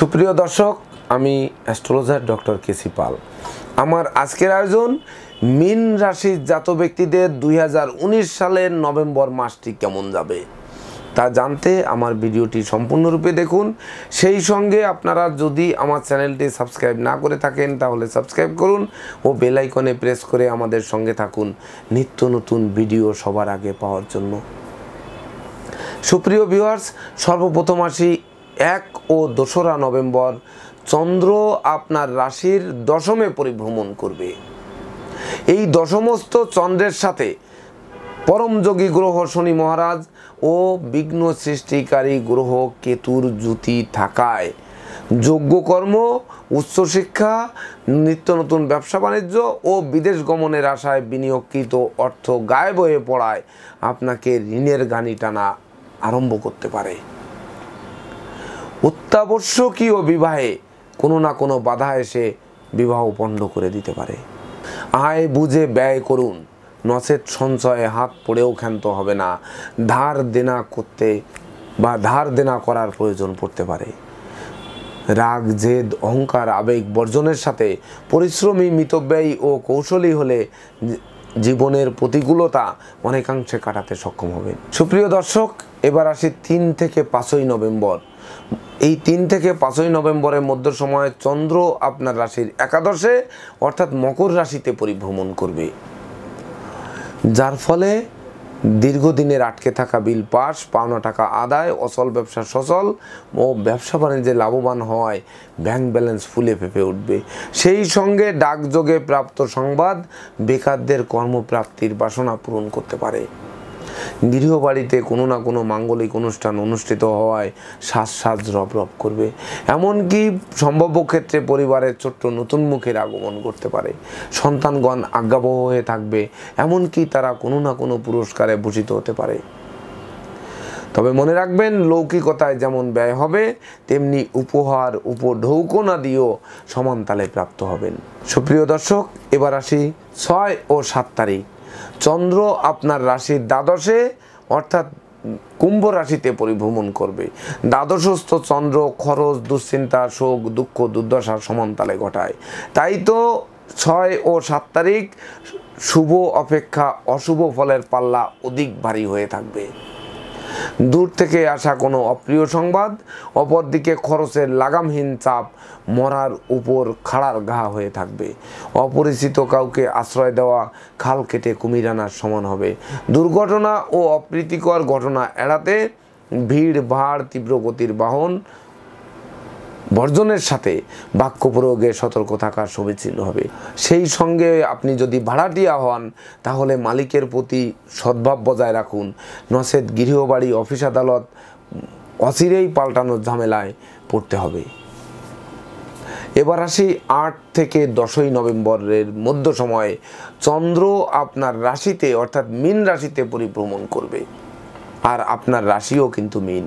সুপ্রিয় দর্শক আমি অ্যাস্ট্রোলজার ডক্টর কেসি পাল আমার আজকের আয়োজন মিন রাশির জাত ব্যক্তিদের দুই সালের নভেম্বর মাসটি কেমন যাবে তা জানতে আমার ভিডিওটি সম্পূর্ণরূপে দেখুন সেই সঙ্গে আপনারা যদি আমার চ্যানেলটি সাবস্ক্রাইব না করে থাকেন তাহলে সাবস্ক্রাইব করুন ও বেল আইকনে প্রেস করে আমাদের সঙ্গে থাকুন নিত্য নতুন ভিডিও সবার আগে পাওয়ার জন্য সুপ্রিয় ভিউয়ার্স সর্বপ্রথম আসি এক ও দোসরা নভেম্বর চন্দ্র আপনার রাশির দশমে পরিভ্রমণ করবে এই দশমস্থ চন্দ্রের সাথে পরমযোগী গ্রহ শনি মহারাজ ও বিঘ্ন সৃষ্টিকারী গ্রহ কেতুর জ্যোতি থাকায় যোগ্যকর্ম উচ্চশিক্ষা নিত্য নতুন ব্যবসা বাণিজ্য ও বিদেশ গমনের আশায় বিনিয়োগকৃত অর্থ গায়েব হয়ে পড়ায় আপনাকে ঋণের গানি টানা আরম্ভ করতে পারে অত্যাবশ্যকীয় বিবাহে কোনো না কোনো বাধা এসে বিবাহ পণ্ড করে দিতে পারে আয় বুঝে ব্যয় করুন নচেত সঞ্চয়ে হাত পড়েও ক্ষান্ত হবে না ধার দেনা করতে বা ধার দেনা করার প্রয়োজন পড়তে পারে রাগ জেদ অহংকার আবেগ বর্জনের সাথে পরিশ্রমী মিতব্যয়ী ও কৌশলী হলে জীবনের প্রতিকূলতা অনেকাংশে কাটাতে সক্ষম হবেন সুপ্রিয় দর্শক এবার আসি তিন থেকে পাঁচই নভেম্বর এই তিন থেকে পাঁচই নভেম্বরের মধ্য সময়ে চন্দ্র আপনার রাশির একাদশে অর্থাৎ মকর রাশিতে পরিভ্রমণ করবে যার ফলে দীর্ঘদিনের আটকে থাকা বিল পাস পাওনা টাকা আদায় অসল ব্যবসা সচল ও ব্যবসা বাণিজ্যে লাভবান হওয়ায় ব্যাংক ব্যালেন্স ফুলে ফেঁপে উঠবে সেই সঙ্গে ডাকযোগে প্রাপ্ত সংবাদ বেকারদের কর্মপ্রাপ্তির বাসনা পূরণ করতে পারে গৃহবাড়িতে কোনো না কোনো মাঙ্গলিক অনুষ্ঠান অনুষ্ঠিত হওয়ায় শ্বাস শ্বাস রব রব করবে এমনকি সম্ভাব্য ক্ষেত্রে পরিবারের ছোট্ট নতুন মুখের আগমন করতে পারে সন্তানগণ আজ্ঞাবহ হয়ে থাকবে এমনকি তারা কোনো না কোনো পুরস্কারে ভূষিত হতে পারে তবে মনে রাখবেন লৌকিকতায় যেমন ব্যয় হবে তেমনি উপহার উপঢৌকনা দিয়েও সমান তালে প্রাপ্ত হবেন সুপ্রিয় দর্শক এবার আসি ছয় ও সাত তারিখ চন্দ্র আপনার রাশির দ্বাদশে অর্থাৎ কুম্ভ রাশিতে পরিভ্রমণ করবে দ্বাদশস্থ চন্দ্র খরচ দুশ্চিন্তা শোক দুঃখ দুর্দশা সমান্তালে ঘটায় তাই তো ছয় ও সাত তারিখ শুভ অপেক্ষা অশুভ ফলের পাল্লা অধিক ভারী হয়ে থাকবে দূর থেকে আসা কোনো অপ্রিয় সংবাদ অপরদিকে খরচের লাগামহীন চাপ মরার উপর খাড়ার ঘা হয়ে থাকবে অপরিচিত কাউকে আশ্রয় দেওয়া খাল কেটে কুমির আনার সমান হবে দুর্ঘটনা ও অপ্রীতিকর ঘটনা এড়াতে ভিড় ভাড় তীব্র গতির বাহন বর্জনের সাথে বাক্য প্রয়োগে সতর্ক থাকা সবেছিল হবে সেই সঙ্গে আপনি যদি ভাড়াটিয়া হন তাহলে মালিকের প্রতি সদ্ভাব বজায় রাখুন নসেদ গৃহবাড়ি অফিস আদালত অচিরেই পাল্টানোর ঝামেলায় পড়তে হবে এবার আসি আট থেকে দশই নভেম্বরের মধ্য সময়ে চন্দ্র আপনার রাশিতে অর্থাৎ মিন রাশিতে পরিভ্রমণ করবে আর আপনার রাশিও কিন্তু মিন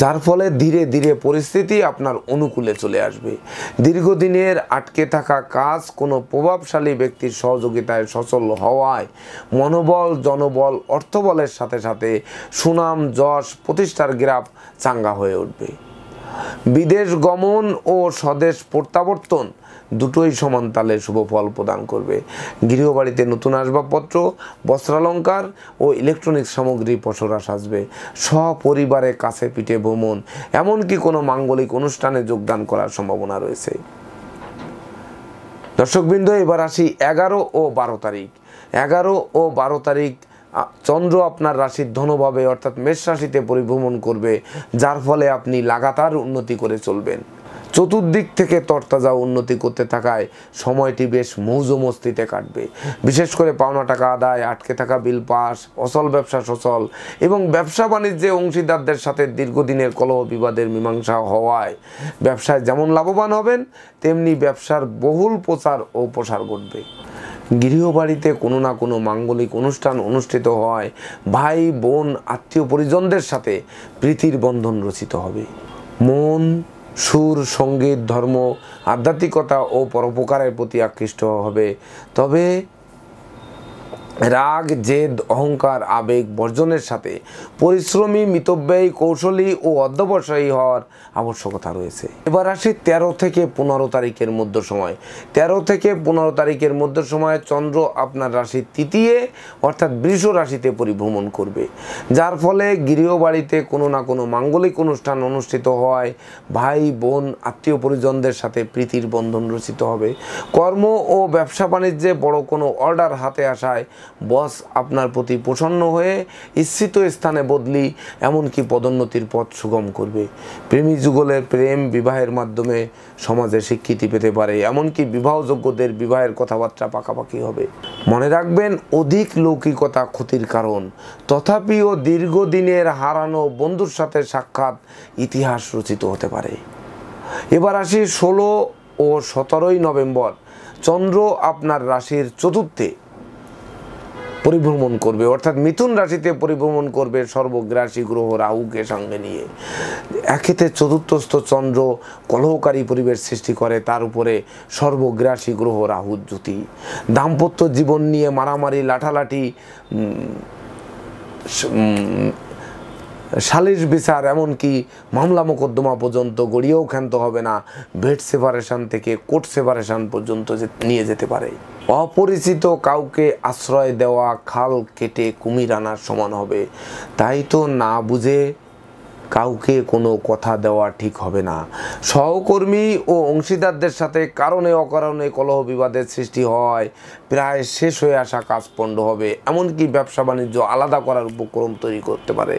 যার ফলে ধীরে ধীরে পরিস্থিতি আপনার অনুকূলে চলে আসবে দীর্ঘদিনের আটকে থাকা কাজ কোনো প্রভাবশালী ব্যক্তির সহযোগিতায় সচল হওয়ায় মনোবল জনবল অর্থবলের সাথে সাথে সুনাম যশ প্রতিষ্ঠার গ্রাফ চাঙ্গা হয়ে উঠবে বিদেশ গমন ও স্বদেশ প্রত্যাবর্তন দুটোই তালে শুভ ফল প্রদান করবে গৃহবাড়িতে নতুন আসবাবপত্র বস্ত্রালঙ্কার ও ইলেকট্রনিক্স সামগ্রী পশরা সাজবে সপরিবারে কাছে পিঠে ভ্রমণ এমনকি কোনো মাঙ্গলিক অনুষ্ঠানে যোগদান করার সম্ভাবনা রয়েছে দর্শকবৃন্দ এবার আসি এগারো ও বারো তারিখ এগারো ও বারো তারিখ চন্দ্র আপনার রাশির ধনভাবে অর্থাৎ মেষ রাশিতে পরিভ্রমণ করবে যার ফলে আপনি লাগাতার উন্নতি করে চলবেন চতুর্দিক থেকে তরতাজা উন্নতি করতে থাকায় সময়টি বেশ মস্তিতে কাটবে বিশেষ করে পাওনা টাকা আদায় আটকে থাকা বিল পাস অচল ব্যবসা সচল এবং ব্যবসা বাণিজ্যে অংশীদারদের সাথে দীর্ঘদিনের কলহ বিবাদের মীমাংসা হওয়ায় ব্যবসায় যেমন লাভবান হবেন তেমনি ব্যবসার বহুল প্রচার ও প্রসার ঘটবে গৃহবাড়িতে কোনো না কোনো মাঙ্গলিক অনুষ্ঠান অনুষ্ঠিত হয় ভাই বোন আত্মীয় পরিজনদের সাথে প্রীতির বন্ধন রচিত হবে মন সুর সঙ্গীত ধর্ম আধ্যাত্মিকতা ও পরোপকারের প্রতি আকৃষ্ট হবে তবে রাগ জেদ অহংকার আবেগ বর্জনের সাথে পরিশ্রমী মিতব্যয়ী কৌশলী ও অধ্যবসায়ী হওয়ার আবশ্যকতা রয়েছে এবার আসি ১৩ থেকে পনেরো তারিখের মধ্য সময় ১৩ থেকে পনেরো তারিখের মধ্য সময় চন্দ্র আপনার রাশি তৃতীয় অর্থাৎ বৃষ রাশিতে পরিভ্রমণ করবে যার ফলে গৃহবাড়িতে কোনো না কোনো মাঙ্গলিক অনুষ্ঠান অনুষ্ঠিত হয় ভাই বোন আত্মীয় পরিজনদের সাথে প্রীতির বন্ধন রচিত হবে কর্ম ও ব্যবসা বাণিজ্যে বড় কোনো অর্ডার হাতে আসায় বস আপনার প্রতি প্রসন্ন হয়ে ইচ্ছিত স্থানে বদলি এমনকি পদোন্নতির পথ সুগম করবে প্রেমী যুগলের প্রেম বিবাহের মাধ্যমে সমাজে স্বীকৃতি পেতে পারে এমনকি বিবাহযোগ্যদের বিবাহের কথাবার্তা পাকাপাকি হবে মনে রাখবেন অধিক লৌকিকতা ক্ষতির কারণ তথাপিও দীর্ঘদিনের হারানো বন্ধুর সাথে সাক্ষাৎ ইতিহাস রচিত হতে পারে এবার আসি ষোলো ও সতেরোই নভেম্বর চন্দ্র আপনার রাশির চতুর্থে পরিভ্রমণ করবে অর্থাৎ মিথুন রাশিতে পরিভ্রমণ করবে সর্বগ্রাসী গ্রহ রাহুকে সঙ্গে নিয়ে একেতে চতুর্থস্থ চন্দ্র কলহকারী পরিবেশ সৃষ্টি করে তার উপরে সর্বগ্রাসী গ্রহ রাহুর জ্যোতি দাম্পত্য জীবন নিয়ে মারামারি লাঠালাঠি সালিশ বিচার এমনকি মামলা মোকদ্দমা পর্যন্ত গড়িয়েও ক্ষান্ত হবে না ভেট সেপারেশান থেকে কোর্ট সেপারেশান পর্যন্ত নিয়ে যেতে পারে অপরিচিত কাউকে আশ্রয় দেওয়া খাল কেটে কুমির আনার সমান হবে তাই তো না বুঝে কাউকে কোনো কথা দেওয়া ঠিক হবে না সহকর্মী ও অংশীদারদের সাথে কারণে অকারণে কলহ বিবাদের সৃষ্টি হয় প্রায় শেষ হয়ে আসা কাজ পণ্ড হবে এমনকি ব্যবসা বাণিজ্য আলাদা করার উপক্রম তৈরি করতে পারে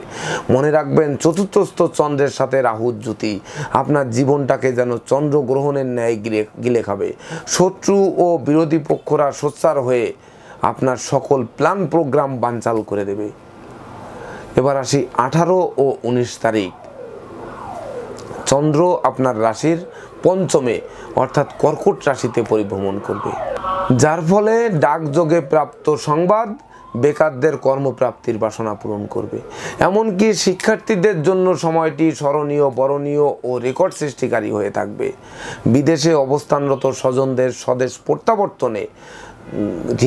মনে রাখবেন চতুর্থস্থ চন্দ্রের সাথে রাহুর জ্যোতি আপনার জীবনটাকে যেন চন্দ্রগ্রহণের ন্যায় গিলে গিলে খাবে শত্রু ও বিরোধী পক্ষরা সোচ্চার হয়ে আপনার সকল প্ল্যান প্রোগ্রাম বানচাল করে দেবে এবার আসি আঠারো ও ১৯ তারিখ চন্দ্র আপনার রাশির পঞ্চমে অর্থাৎ কর্কট রাশিতে পরিভ্রমণ করবে যার ফলে ডাকযোগে প্রাপ্ত সংবাদ বেকারদের কর্মপ্রাপ্তির বাসনা পূরণ করবে এমনকি শিক্ষার্থীদের জন্য সময়টি স্মরণীয় বরণীয় ও রেকর্ড সৃষ্টিকারী হয়ে থাকবে বিদেশে অবস্থানরত স্বজনদের স্বদেশ প্রত্যাবর্তনে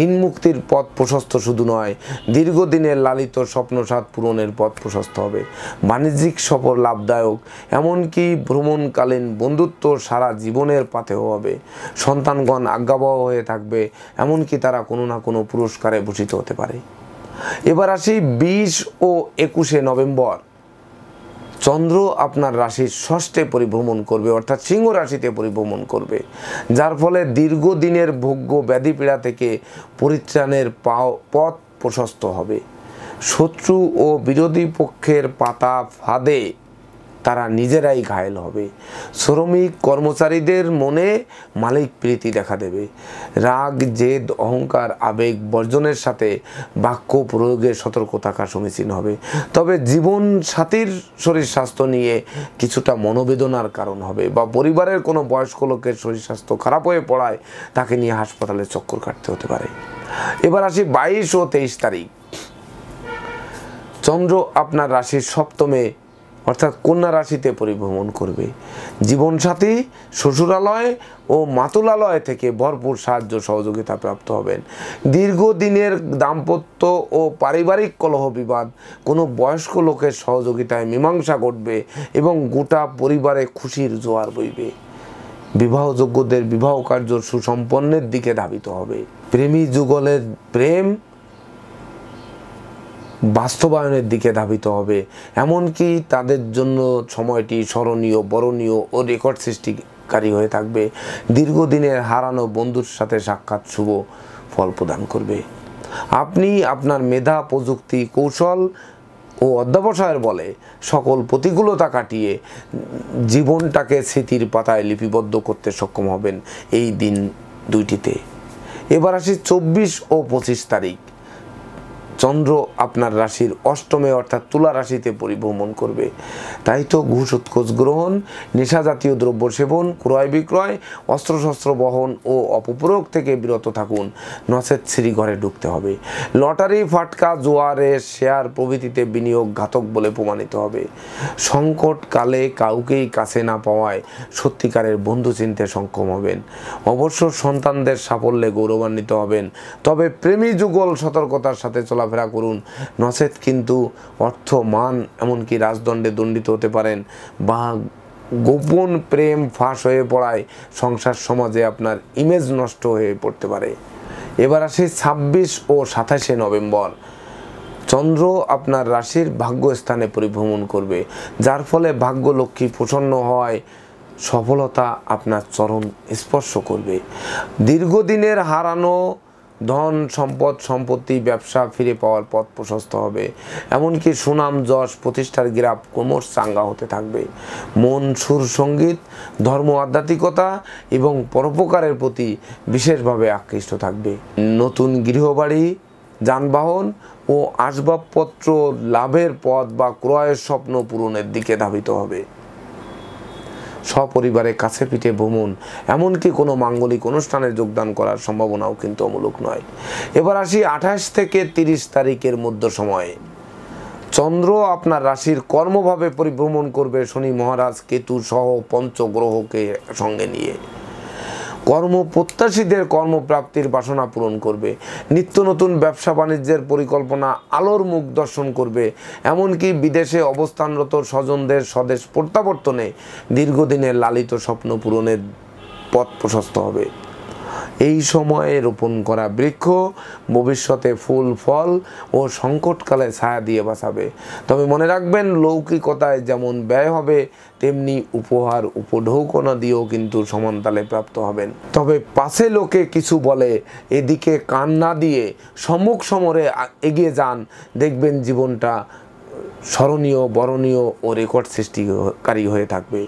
ঋণ মুক্তির পথ প্রশস্ত শুধু নয় দীর্ঘদিনের লালিত সাত পূরণের পথ প্রশস্ত হবে বাণিজ্যিক সফর লাভদায়ক এমনকি ভ্রমণকালীন বন্ধুত্ব সারা জীবনের পাথেও হবে সন্তানগণ আজ্ঞাবহ হয়ে থাকবে এমনকি তারা কোনো না কোনো পুরস্কারে ভূষিত হতে পারে এবার আসি বিশ ও একুশে নভেম্বর চন্দ্র আপনার রাশির ষষ্ঠে পরিভ্রমণ করবে অর্থাৎ সিংহ রাশিতে পরিভ্রমণ করবে যার ফলে দীর্ঘদিনের ভোগ্য ব্যাধি পীড়া থেকে পরিত্রাণের পথ প্রশস্ত হবে শত্রু ও বিরোধী পক্ষের পাতা ফাঁদে তারা নিজেরাই ঘায়েল হবে শ্রমিক কর্মচারীদের মনে মালিক প্রীতি দেখা দেবে রাগ জেদ অহংকার আবেগ বর্জনের সাথে বাক্য প্রয়োগে সতর্ক থাকা সমীচীন হবে তবে জীবন সাথীর শরীর স্বাস্থ্য নিয়ে কিছুটা মনোবেদনার কারণ হবে বা পরিবারের কোনো বয়স্ক লোকের শরীর স্বাস্থ্য খারাপ হয়ে পড়ায় তাকে নিয়ে হাসপাতালে চক্কর কাটতে হতে পারে এবার আসি বাইশ ও তেইশ তারিখ চন্দ্র আপনার রাশির সপ্তমে অর্থাৎ কন্যা রাশিতে পরিভ্রমণ করবে জীবনসাথী শ্বশুরালয় ও মাতুলালয় থেকে ভরপুর সাহায্য সহযোগিতা প্রাপ্ত হবেন দীর্ঘদিনের দাম্পত্য ও পারিবারিক কলহ বিবাদ কোনো বয়স্ক লোকের সহযোগিতায় মীমাংসা ঘটবে এবং গোটা পরিবারে খুশির জোয়ার বইবে বিবাহযোগ্যদের বিবাহ কার্য সুসম্পন্নের দিকে ধাবিত হবে প্রেমী যুগলের প্রেম বাস্তবায়নের দিকে ধাবিত হবে এমনকি তাদের জন্য সময়টি স্মরণীয় বরণীয় ও রেকর্ড সৃষ্টিকারী হয়ে থাকবে দীর্ঘদিনের হারানো বন্ধুর সাথে সাক্ষাৎ শুভ ফল প্রদান করবে আপনি আপনার মেধা প্রযুক্তি কৌশল ও অধ্যাবসায়ের বলে সকল প্রতিকূলতা কাটিয়ে জীবনটাকে স্মৃতির পাতায় লিপিবদ্ধ করতে সক্ষম হবেন এই দিন দুইটিতে এবার আসি চব্বিশ ও পঁচিশ তারিখ চন্দ্র আপনার রাশির অষ্টমে অর্থাৎ তুলা রাশিতে পরিভ্রমণ করবে তাই তো ঘুষ উৎকোচ গ্রহণ নেশা জাতীয় দ্রব্য সেবন ক্রয় বিক্রয় অস্ত্রশস্ত্র বহন ও অপপ্রয়োগ থেকে বিরত থাকুন নচেত শ্রী ঘরে ঢুকতে হবে লটারি ফাটকা জোয়ারে শেয়ার প্রভৃতিতে বিনিয়োগ ঘাতক বলে প্রমাণিত হবে সংকট কালে কাউকেই কাছে না পাওয়ায় সত্যিকারের বন্ধু চিনতে সক্ষম হবেন অবশ্য সন্তানদের সাফল্যে গৌরবান্বিত হবেন তবে প্রেমী যুগল সতর্কতার সাথে চলা চলাফেরা করুন নচেত কিন্তু অর্থ মান এমনকি রাজদণ্ডে দণ্ডিত হতে পারেন বা গোপন প্রেম ফাঁস হয়ে পড়ায় সংসার সমাজে আপনার ইমেজ নষ্ট হয়ে পড়তে পারে এবার আসে ছাব্বিশ ও সাতাশে নভেম্বর চন্দ্র আপনার রাশির ভাগ্যস্থানে পরিভ্রমণ করবে যার ফলে ভাগ্য লক্ষ্মী প্রসন্ন হয় সফলতা আপনার চরম স্পর্শ করবে দীর্ঘদিনের হারানো ধন সম্পদ সম্পত্তি ব্যবসা ফিরে পাওয়ার পথ প্রশস্ত হবে এমনকি সুনাম যশ প্রতিষ্ঠার গ্রাপ ক্রমশ চাঙ্গা হতে থাকবে মন সুর সঙ্গীত ধর্ম আধ্যাত্মিকতা এবং পরোপকারের প্রতি বিশেষভাবে আকৃষ্ট থাকবে নতুন গৃহবাড়ি যানবাহন ও আসবাবপত্র লাভের পথ বা ক্রয়ের স্বপ্ন পূরণের দিকে ধাবিত হবে সপরিবারে কাছে পিঠে ভ্রমণ এমনকি কোনো মাঙ্গলিক অনুষ্ঠানে যোগদান করার সম্ভাবনাও কিন্তু অমূলক নয় এবার আসি আঠাশ থেকে তিরিশ তারিখের মধ্য সময়ে চন্দ্র আপনার রাশির কর্মভাবে পরিভ্রমণ করবে শনি মহারাজ কেতু সহ পঞ্চগ্রহকে সঙ্গে নিয়ে কর্মপ্রত্যাশীদের কর্মপ্রাপ্তির বাসনা পূরণ করবে নিত্য নতুন ব্যবসা বাণিজ্যের পরিকল্পনা আলোর মুখ দর্শন করবে এমনকি বিদেশে অবস্থানরত স্বজনদের স্বদেশ প্রত্যাবর্তনে দীর্ঘদিনের লালিত স্বপ্ন পূরণের পথ প্রশস্ত হবে এই সময়ে রোপণ করা বৃক্ষ ভবিষ্যতে ফুল ফল ও সংকটকালে ছায়া দিয়ে বাঁচাবে তবে মনে রাখবেন লৌকিকতায় যেমন ব্যয় হবে তেমনি উপহার উপঢৌকনা দিয়েও কিন্তু সমানতালে প্রাপ্ত হবেন তবে পাশে লোকে কিছু বলে এদিকে কান না দিয়ে সম্মুখ সমরে এগিয়ে যান দেখবেন জীবনটা স্মরণীয় বরণীয় ও রেকর্ড সৃষ্টিকারী হয়ে থাকবে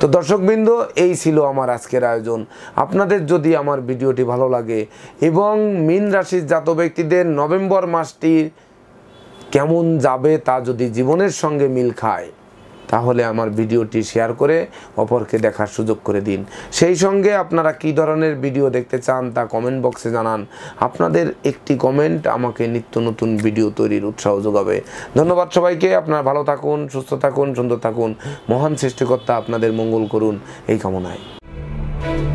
তো দর্শকবৃন্দ এই ছিল আমার আজকের আয়োজন আপনাদের যদি আমার ভিডিওটি ভালো লাগে এবং মিন রাশির জাত ব্যক্তিদের নভেম্বর মাসটির কেমন যাবে তা যদি জীবনের সঙ্গে মিল খায় তাহলে আমার ভিডিওটি শেয়ার করে অপরকে দেখার সুযোগ করে দিন সেই সঙ্গে আপনারা কি ধরনের ভিডিও দেখতে চান তা কমেন্ট বক্সে জানান আপনাদের একটি কমেন্ট আমাকে নিত্য নতুন ভিডিও তৈরির উৎসাহ যোগাবে ধন্যবাদ সবাইকে আপনারা ভালো থাকুন সুস্থ থাকুন সুন্দর থাকুন মহান সৃষ্টিকর্তা আপনাদের মঙ্গল করুন এই কামনায়